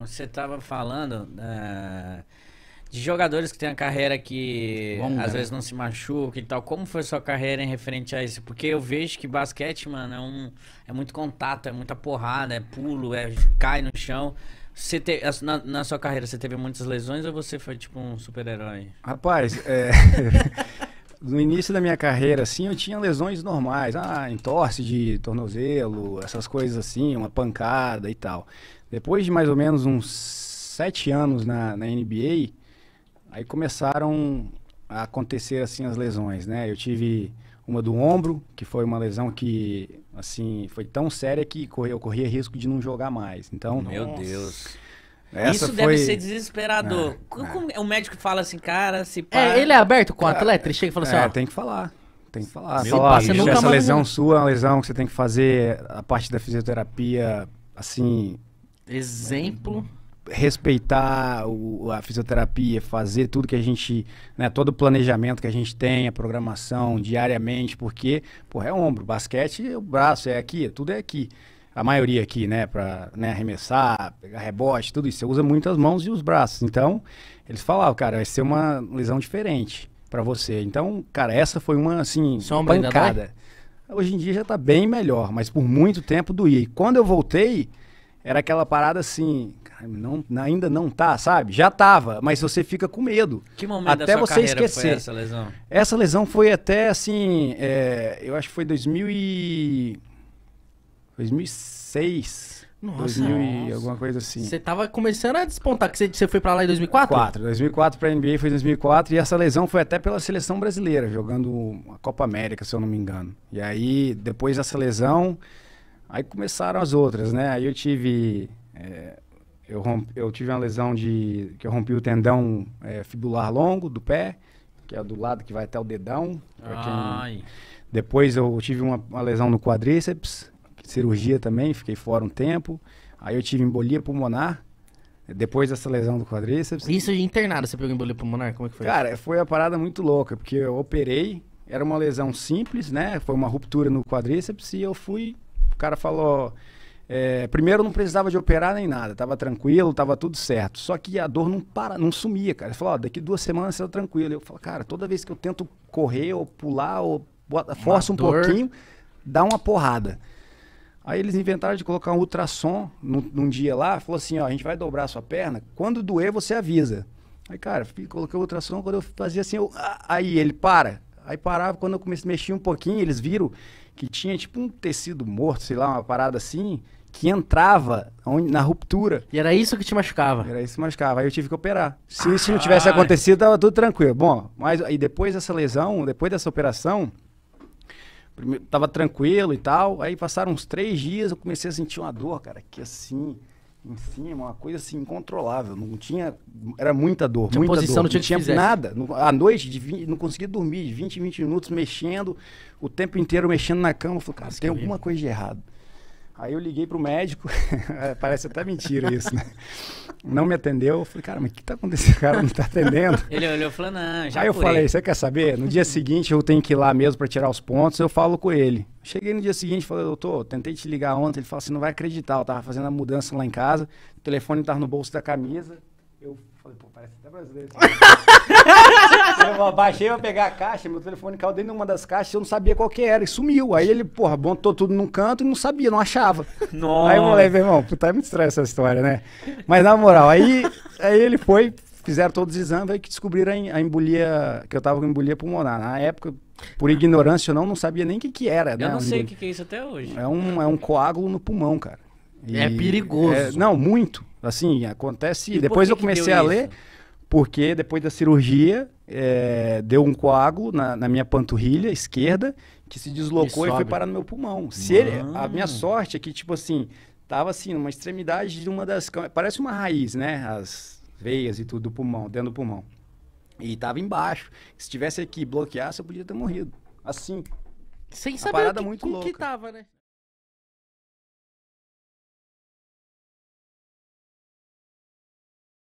Você estava falando uh, de jogadores que têm a carreira que Longa. às né? vezes não se machuca e tal. Como foi sua carreira em referente a isso? Porque eu vejo que basquete, mano, é, um, é muito contato, é muita porrada, é pulo, é cai no chão. Você na, na, sua carreira, você teve muitas lesões ou você foi tipo um super-herói? Rapaz, é... no início da minha carreira, assim, eu tinha lesões normais. Ah, entorse de tornozelo, essas coisas assim, uma pancada e tal. Depois de mais ou menos uns sete anos na, na NBA, aí começaram a acontecer assim as lesões, né? Eu tive uma do ombro, que foi uma lesão que assim foi tão séria que eu corria risco de não jogar mais. Então, meu nossa. Deus. Essa Isso foi... deve ser desesperador. É, é. O médico fala assim, cara, se É, ele é aberto com o ah, atleta, ele chega e fala assim, é, ó... tem que falar, tem que falar. Meu essa lesão sua é uma lesão que você tem que fazer a parte da fisioterapia, assim, Exemplo. Respeitar o, a fisioterapia, fazer tudo que a gente, né, todo o planejamento que a gente tem, a programação diariamente, porque, porra, é ombro, basquete é o braço, é aqui, tudo é aqui. A maioria aqui, né, pra né, arremessar, pegar rebote, tudo isso. Você usa muito as mãos e os braços. Então, eles falavam, cara, vai ser uma lesão diferente para você. Então, cara, essa foi uma, assim, Sombra pancada. Né, Hoje em dia já tá bem melhor, mas por muito tempo doía. E quando eu voltei, era aquela parada assim, não, ainda não tá, sabe? Já tava, mas você fica com medo. Que momento até você esquecer. essa lesão? Essa lesão foi até assim, é, eu acho que foi 2000 e... 2006. Nossa, 2000 nossa. e alguma coisa assim. Você tava começando a despontar, que você, foi para lá em 2004? 2004, 2004 para NBA foi 2004 e essa lesão foi até pela seleção brasileira, jogando a Copa América, se eu não me engano. E aí, depois dessa lesão, Aí começaram as outras, né? Aí eu tive. É, eu, romp, eu tive uma lesão de. que eu rompi o tendão é, fibular longo do pé, que é do lado que vai até o dedão. Quem... Depois eu tive uma, uma lesão no quadríceps, cirurgia também, fiquei fora um tempo. Aí eu tive embolia pulmonar. Depois dessa lesão do quadríceps. Isso de internado, você pegou embolia pulmonar? Como é que foi? Cara, foi a parada muito louca, porque eu operei, era uma lesão simples, né? Foi uma ruptura no quadríceps e eu fui cara falou. É, primeiro não precisava de operar nem nada, tava tranquilo, tava tudo certo. Só que a dor não para, não sumia, cara. Ele falou, ó, daqui duas semanas você tá tranquilo. Eu falo, cara, toda vez que eu tento correr ou pular ou força um pouquinho, dá uma porrada. Aí eles inventaram de colocar um ultrassom num, num, dia lá, falou assim, ó, a gente vai dobrar a sua perna, quando doer você avisa. Aí, cara, coloquei o ultrassom, quando eu fazia assim, eu, ah, aí ele para. Aí parava, quando eu comecei a mexer um pouquinho, eles viram, que tinha tipo um tecido morto, sei lá, uma parada assim, que entrava na ruptura. E era isso que te machucava. Era isso que machucava. Aí eu tive que operar. Se ah, isso não ah. tivesse ai. acontecido, tava tudo tranquilo. Bom, mas aí depois dessa lesão, depois dessa operação, tava tranquilo e tal. Aí passaram uns três dias, eu comecei a sentir uma dor, cara, que assim em cima, uma coisa assim incontrolável. Não tinha. Era muita dor. Tinha muita posição, dor. não tinha, não tinha nada. No, à noite, de 20, não conseguia dormir, de 20 em 20 minutos mexendo, o tempo inteiro mexendo na cama. Eu falei, cara, tem alguma coisa de errado. Aí eu liguei para o médico, é, parece até mentira isso, né? Não me atendeu. Eu falei, cara, mas o que está acontecendo? O cara não está atendendo. Ele olhou e falou, não, já Aí eu curei. falei, você quer saber? No dia seguinte eu tenho que ir lá mesmo para tirar os pontos, eu falo com ele. Cheguei no dia seguinte, falei, doutor, tentei te ligar ontem. Ele falou, assim, não vai acreditar, eu estava fazendo a mudança lá em casa, o telefone estava no bolso da camisa, eu falei, pô, parece até brasileiro. eu baixei pra pegar a caixa, meu telefone caiu dentro de uma das caixas, eu não sabia qual que era, e sumiu. Aí ele, porra, botou tudo num canto e não sabia, não achava. Nossa. Aí eu falei, meu irmão, puta, é muito estranha essa história, né? Mas na moral, aí, aí ele foi, fizeram todos os exames, aí que descobriram a embolia, que eu tava com embolia pulmonar. Na época, por ignorância ou não, não sabia nem o que que era. Né, eu né? não sei o que que é isso até hoje. É um, é um coágulo no pulmão, cara. É e é perigoso. É, não, muito. Assim, acontece. E depois eu comecei a ler, isso? porque depois da cirurgia é, deu um coágulo na, na, minha panturrilha esquerda que se deslocou e, e foi parar no meu pulmão. Se ele, a minha ah. sorte é que, tipo assim, tava assim, numa extremidade de uma das. Parece uma raiz, né? As veias e tudo do pulmão, dentro do pulmão. E tava embaixo. Se tivesse aqui bloqueasse, eu podia ter morrido. Assim. Sem saber o que, muito que tava, né?